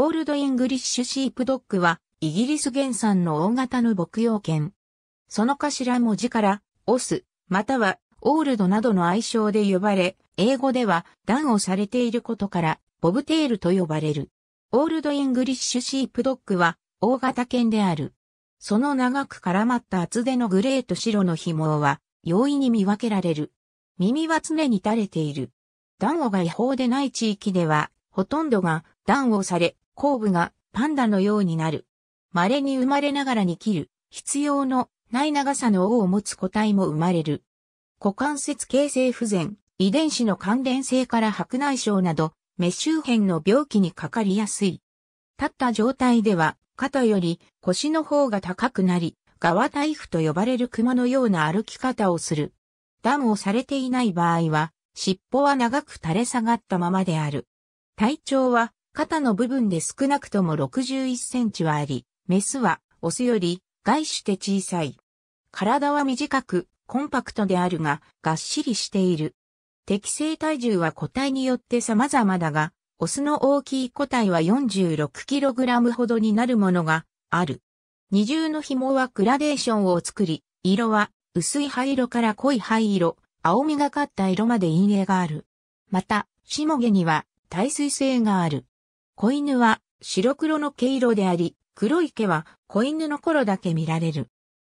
オールドイングリッシュシープドッグは、イギリス原産の大型の牧羊犬。その頭文字から、オス、または、オールドなどの愛称で呼ばれ、英語では、ダンをされていることから、ボブテールと呼ばれる。オールドイングリッシュシープドッグは、大型犬である。その長く絡まった厚手のグレーと白の紐は、容易に見分けられる。耳は常に垂れている。ダンオが違法でない地域では、ほとんどがダンをされ、後部がパンダのようになる。稀に生まれながらに切る、必要のない長さの尾を持つ個体も生まれる。股関節形成不全、遺伝子の関連性から白内障など、目周辺の病気にかかりやすい。立った状態では、肩より腰の方が高くなり、側タイと呼ばれる熊のような歩き方をする。ダムをされていない場合は、尻尾は長く垂れ下がったままである。体調は肩の部分で少なくとも61センチはあり、メスはオスより外して小さい。体は短く、コンパクトであるが、がっしりしている。適正体重は個体によって様々だが、オスの大きい個体は 46kg ほどになるものがある。二重の紐はグラデーションを作り、色は薄い灰色から濃い灰色、青みがかった色まで陰影がある。また、しもげには耐水性がある。子犬は白黒の毛色であり、黒い毛は子犬の頃だけ見られる。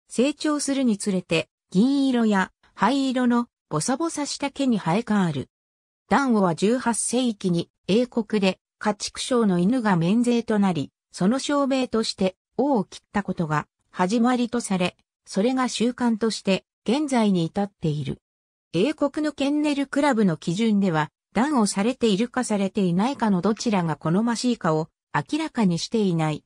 成長するにつれて、銀色や灰色のボサボサした毛に生え変わる。ダンオは18世紀に英国で家畜賞の犬が免税となり、その証明として王を切ったことが始まりとされ、それが習慣として現在に至っている。英国のケンネルクラブの基準では断をされているかされていないかのどちらが好ましいかを明らかにしていない。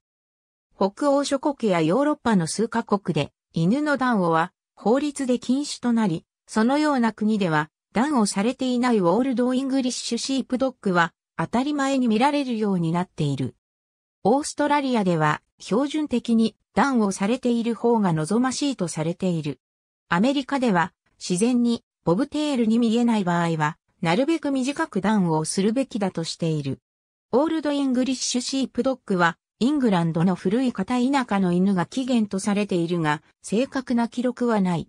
北欧諸国やヨーロッパの数カ国で犬の断をは法律で禁止となり、そのような国では断をされていないウォールド・イングリッシュ・シープドッグは当たり前に見られるようになっている。オーストラリアでは標準的に断をされている方が望ましいとされている。アメリカでは自然にボブテールに見えない場合はなるべく短くンをするべきだとしている。オールドイングリッシュシープドッグは、イングランドの古い片田舎の犬が起源とされているが、正確な記録はない。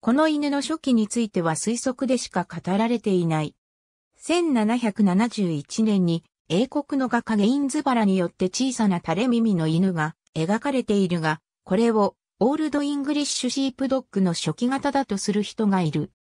この犬の初期については推測でしか語られていない。1771年に英国の画家ゲインズバラによって小さな垂れ耳の犬が描かれているが、これをオールドイングリッシュシープドッグの初期型だとする人がいる。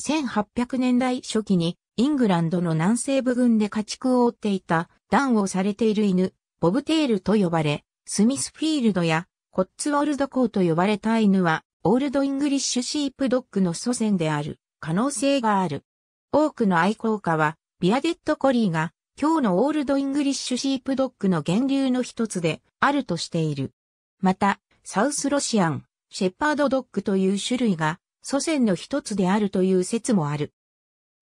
1800年代初期にイングランドの南西部軍で家畜を追っていた、断をされている犬、ボブテールと呼ばれ、スミスフィールドやコッツウォルド校と呼ばれた犬は、オールドイングリッシュシープドッグの祖先である可能性がある。多くの愛好家は、ビアデッドコリーが今日のオールドイングリッシュシープドッグの源流の一つであるとしている。また、サウスロシアン、シェパードドッグという種類が祖先の一つであるという説もある。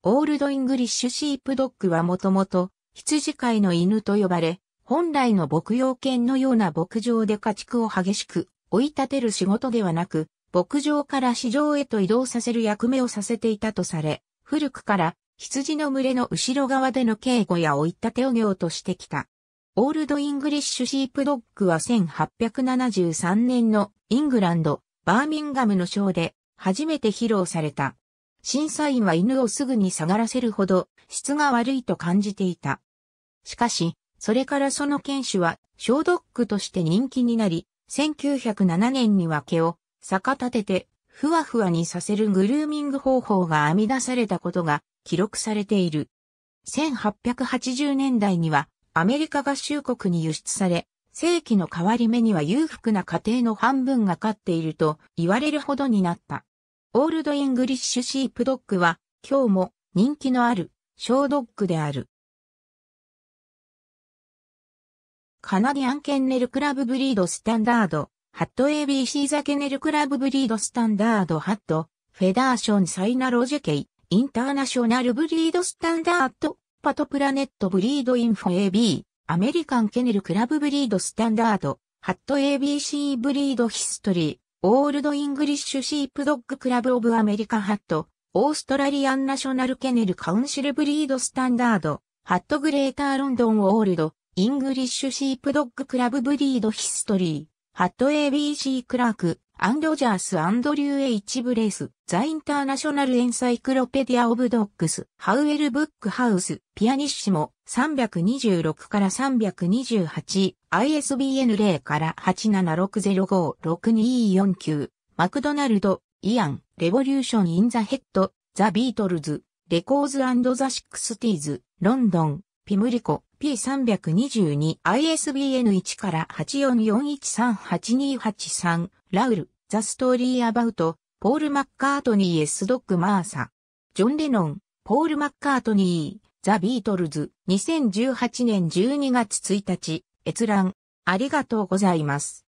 オールドイングリッシュシープドッグはもともと羊飼いの犬と呼ばれ、本来の牧羊犬のような牧場で家畜を激しく追い立てる仕事ではなく、牧場から市場へと移動させる役目をさせていたとされ、古くから羊の群れの後ろ側での警護や追い立てを業としてきた。オールドイングリッシュシープドッグは1873年のイングランド、バーミンガムの章で初めて披露された。審査員は犬をすぐに下がらせるほど質が悪いと感じていた。しかし、それからその犬種は小ドッグとして人気になり、1907年には毛を逆立ててふわふわにさせるグルーミング方法が編み出されたことが記録されている。1880年代にはアメリカ合衆国に輸出され、世紀の変わり目には裕福な家庭の半分が飼っていると言われるほどになった。オールドイングリッシュシープドッグは今日も人気のある小ドッグである。カナディアンケンネルクラブブリードスタンダード、ハット ABC ザケネルクラブブリードスタンダードハット、フェダーションサイナロジェケイ、インターナショナルブリードスタンダード、パトプラネットブリードインフォ AB、アメリカンケネルクラブブリードスタンダード、ハット ABC ブリードヒストリー、オールドイングリッシュシープドッグクラブオブアメリカハット、オーストラリアンナショナルケネルカウンシルブリードスタンダード、ハットグレーターロンドンオールド、イングリッシュシープドッグクラブブリードヒストリー、ハット ABC クラーク、アン・ドジャース・アンドリュー・エイチ・ブレイス、ザ・インターナショナル・エンサイクロペディア・オブ・ドックス、ハウエル・ブック・ハウス、ピアニッシモ、326から328、ISBN 0から87605-6249、マクドナルド、イアン、レボリューション・イン・ザ・ヘッド、ザ・ビートルズ、レコーズ・アンド・ザ・シックスティーズ、ロンドン、ピムリコ、P322、ISBN1 から844138283、ラウル、ザ・ストーリー・アバウト、ポール・マッカートニー・エス・ドッグ・マーサ、ジョン・レノン、ポール・マッカートニー、ザ・ビートルズ、2018年12月1日、閲覧、ありがとうございます。